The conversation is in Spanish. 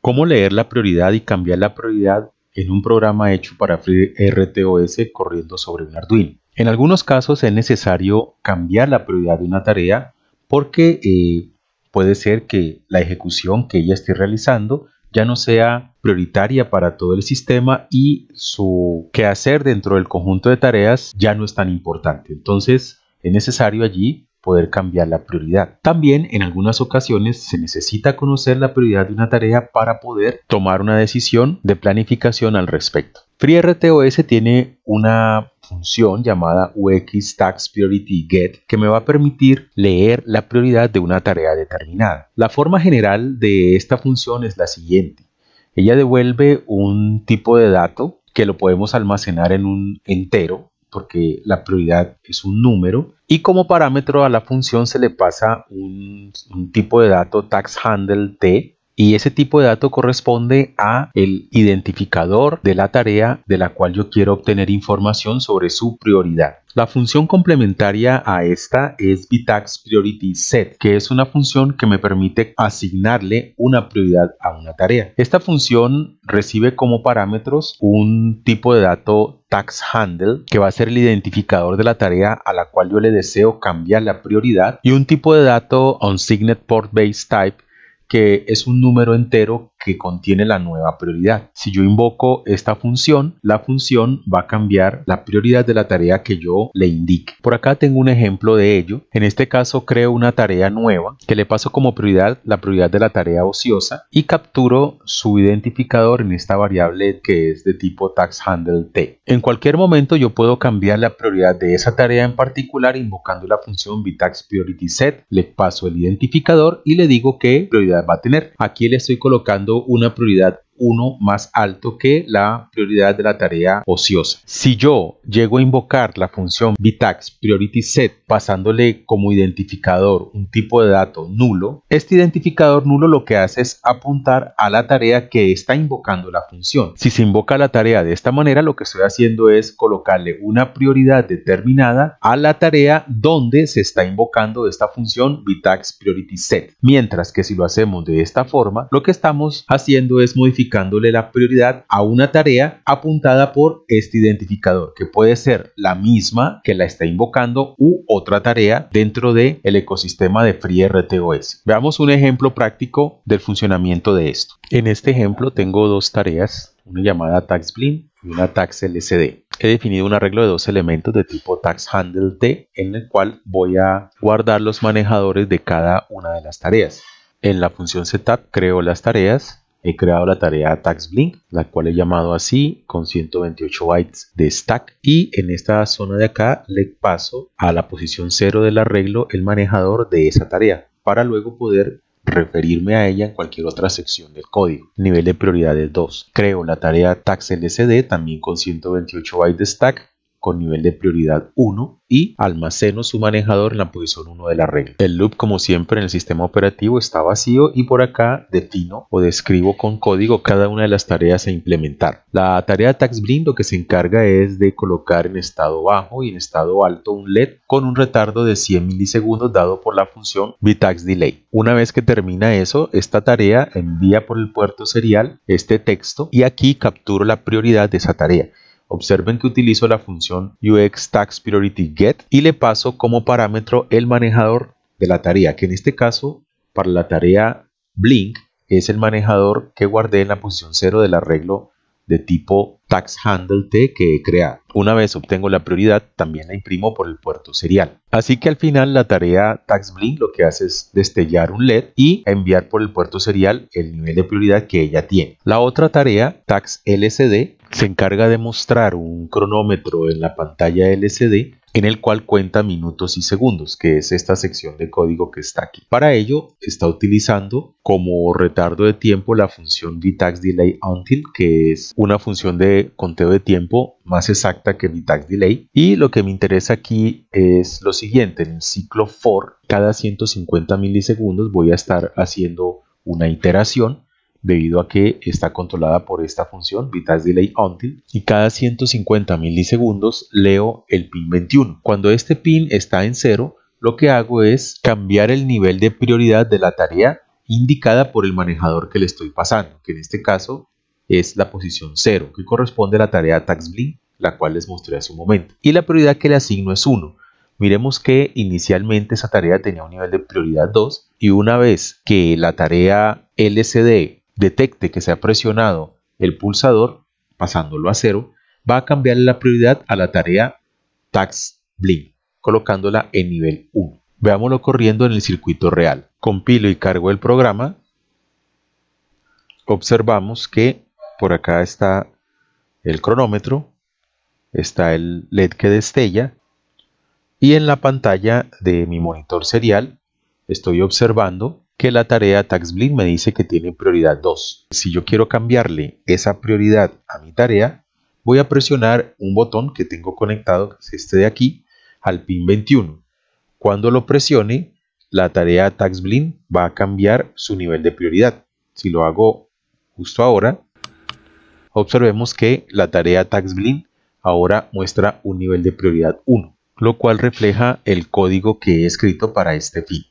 ¿Cómo leer la prioridad y cambiar la prioridad en un programa hecho para FreeRTOS corriendo sobre un Arduino? En algunos casos es necesario cambiar la prioridad de una tarea porque eh, puede ser que la ejecución que ella esté realizando ya no sea prioritaria para todo el sistema y su quehacer dentro del conjunto de tareas ya no es tan importante. Entonces es necesario allí poder cambiar la prioridad. También en algunas ocasiones se necesita conocer la prioridad de una tarea para poder tomar una decisión de planificación al respecto. FreeRTOS tiene una función llamada UX que me va a permitir leer la prioridad de una tarea determinada. La forma general de esta función es la siguiente. Ella devuelve un tipo de dato que lo podemos almacenar en un entero porque la prioridad es un número y como parámetro a la función se le pasa un, tipo de dato tax handle t y ese tipo de dato corresponde a el identificador de la tarea de la cual yo quiero obtener información sobre su prioridad. La función complementaria a esta es Bitax Priority Set, que es una función que me permite asignarle una prioridad a una tarea. Esta función recibe como parámetros un tipo de dato tax handle que va a ser el identificador de la tarea a la cual yo le deseo cambiar la prioridad y un tipo de dato onSignet port base type que es un número entero que contiene la nueva prioridad. Si yo invoco esta función, la función va a cambiar la prioridad de la tarea que yo le indique. Por acá tengo un ejemplo de ello. En este caso creo una tarea nueva que le paso como prioridad la prioridad de la tarea ociosa y capturo su identificador en esta variable que es de tipo tax t. En cualquier momento yo puedo cambiar la prioridad de esa tarea en particular invocando la función bitax priority set, le paso el identificador y le digo qué prioridad va a tener. Aquí le estoy colocando una prioridad uno más alto que la prioridad de la tarea ociosa. Si yo llego a invocar la función VitaxPrioritySet priority set pasándole como identificador un tipo de dato nulo, este identificador nulo lo que hace es apuntar a la tarea que está invocando la función. Si se invoca la tarea de esta manera, lo que estoy haciendo es colocarle una prioridad determinada a la tarea donde se está invocando esta función VitaxPrioritySet priority set. Mientras que si lo hacemos de esta forma, lo que estamos haciendo es modificar la prioridad a una tarea apuntada por este identificador, que puede ser la misma que la está invocando u otra tarea dentro del el ecosistema de FreeRTOS. Veamos un ejemplo práctico del funcionamiento de esto. En este ejemplo tengo dos tareas, una llamada TaxBlin y una TAXLCD he definido un arreglo de dos elementos de tipo TAXHANDLE en el cual voy a guardar los manejadores de cada una de las tareas. En la función setup creo las tareas he creado la tarea TaxBlink, la cual he llamado así con 128 bytes de stack y en esta zona de acá le paso a la posición 0 del arreglo el manejador de esa tarea para luego poder referirme a ella en cualquier otra sección del código. Nivel de prioridad 2. Creo la tarea lcd también con 128 bytes de stack con nivel de prioridad 1 y almaceno su manejador en la posición 1 de la regla. El loop como siempre en el sistema operativo está vacío y por acá defino o describo con código cada una de las tareas a implementar. La tarea TaxBlind lo que se encarga es de colocar en estado bajo y en estado alto un LED con un retardo de 100 milisegundos dado por la función DELAY. Una vez que termina eso, esta tarea envía por el puerto serial este texto y aquí capturo la prioridad de esa tarea. Observen que utilizo la función UX y le paso como parámetro el manejador de la tarea, que en este caso para la tarea Blink es el manejador que guardé en la posición 0 del arreglo de tipo tax handle T que he creado. Una vez obtengo la prioridad, también la imprimo por el puerto serial. Así que al final la tarea TaxBling lo que hace es destellar un LED y enviar por el puerto serial el nivel de prioridad que ella tiene. La otra tarea, LCD se encarga de mostrar un cronómetro en la pantalla LCD en el cual cuenta minutos y segundos, que es esta sección de código que está aquí. Para ello, está utilizando como retardo de tiempo la función UNTIL, que es una función de conteo de tiempo más exacta que DELAY. Y lo que me interesa aquí es lo siguiente, en el ciclo for, cada 150 milisegundos voy a estar haciendo una iteración debido a que está controlada por esta función Vitas Delay Until y cada 150 milisegundos leo el pin 21. Cuando este pin está en 0, lo que hago es cambiar el nivel de prioridad de la tarea indicada por el manejador que le estoy pasando, que en este caso es la posición 0, que corresponde a la tarea TaxBlink, la cual les mostré hace un momento. Y la prioridad que le asigno es 1. Miremos que inicialmente esa tarea tenía un nivel de prioridad 2 y una vez que la tarea LCD detecte que se ha presionado el pulsador, pasándolo a cero, va a cambiar la prioridad a la tarea Tax Blink, colocándola en nivel 1. Veámoslo corriendo en el circuito real. Compilo y cargo el programa. Observamos que por acá está el cronómetro, está el LED que destella y en la pantalla de mi monitor serial estoy observando que la tarea TaxBlink me dice que tiene prioridad 2. Si yo quiero cambiarle esa prioridad a mi tarea, voy a presionar un botón que tengo conectado, que es este de aquí, al pin 21. Cuando lo presione, la tarea TaxBlink va a cambiar su nivel de prioridad. Si lo hago justo ahora, observemos que la tarea TaxBlink ahora muestra un nivel de prioridad 1, lo cual refleja el código que he escrito para este fin.